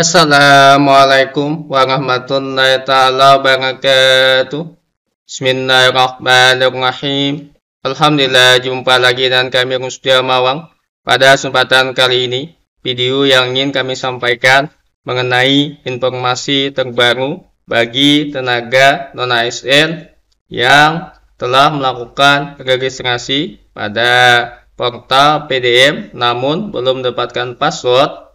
Assalamualaikum warahmatullahi taala wabarakatuh. Bismillahirrahmanirrahim. Alhamdulillah jumpa lagi dengan kami Rusdia Mawang. Pada kesempatan kali ini, video yang ingin kami sampaikan mengenai informasi terbaru bagi tenaga non ASN yang telah melakukan registrasi pada portal PDM namun belum mendapatkan password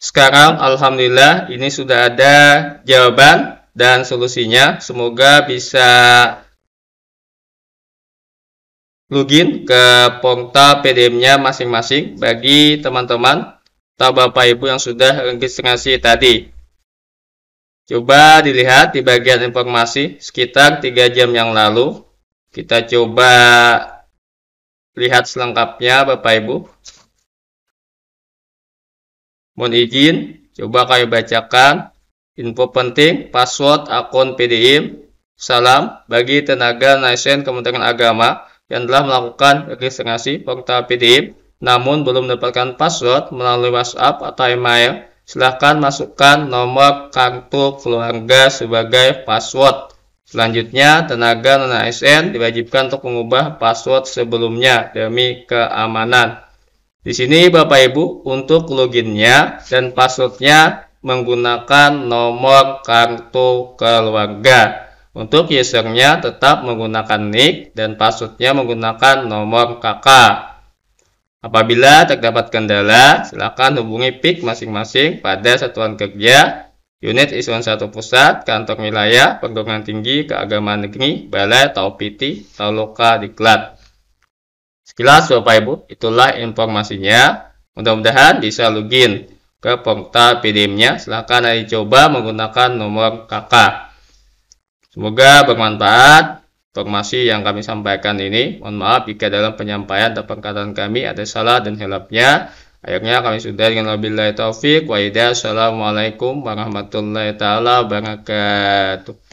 sekarang alhamdulillah ini sudah ada jawaban dan solusinya. Semoga bisa login ke pongta PDM-nya masing-masing bagi teman-teman atau Bapak Ibu yang sudah registrasi tadi. Coba dilihat di bagian informasi sekitar 3 jam yang lalu. Kita coba lihat selengkapnya Bapak Ibu. Mohon izin, coba kami bacakan info penting password akun PDIM. Salam bagi tenaga nasional Kementerian Agama yang telah melakukan registrasi portal PDIM namun belum mendapatkan password melalui WhatsApp atau email, silahkan masukkan nomor kartu keluarga sebagai password. Selanjutnya, tenaga non-ASN diwajibkan untuk mengubah password sebelumnya demi keamanan. Di sini Bapak Ibu untuk loginnya dan passwordnya menggunakan nomor kartu keluarga. Untuk usernya tetap menggunakan nick dan passwordnya menggunakan nomor KK. Apabila terdapat kendala, silakan hubungi PIK masing-masing pada satuan kerja, unit ISON 1 pusat, kantor wilayah, perguruan tinggi, keagamaan negeri, balai, atau PT, atau loka, diklat. Sekilas Bapak Ibu, itulah informasinya. Mudah-mudahan bisa login ke portal PDM-nya. Silahkan Anda coba menggunakan nomor KK. Semoga bermanfaat informasi yang kami sampaikan ini. Mohon maaf jika dalam penyampaian atau perkataan kami ada salah dan hilapnya. Akhirnya kami sudah dengan wabillahi taufik Wa'idah. Assalamualaikum warahmatullahi taala wabarakatuh.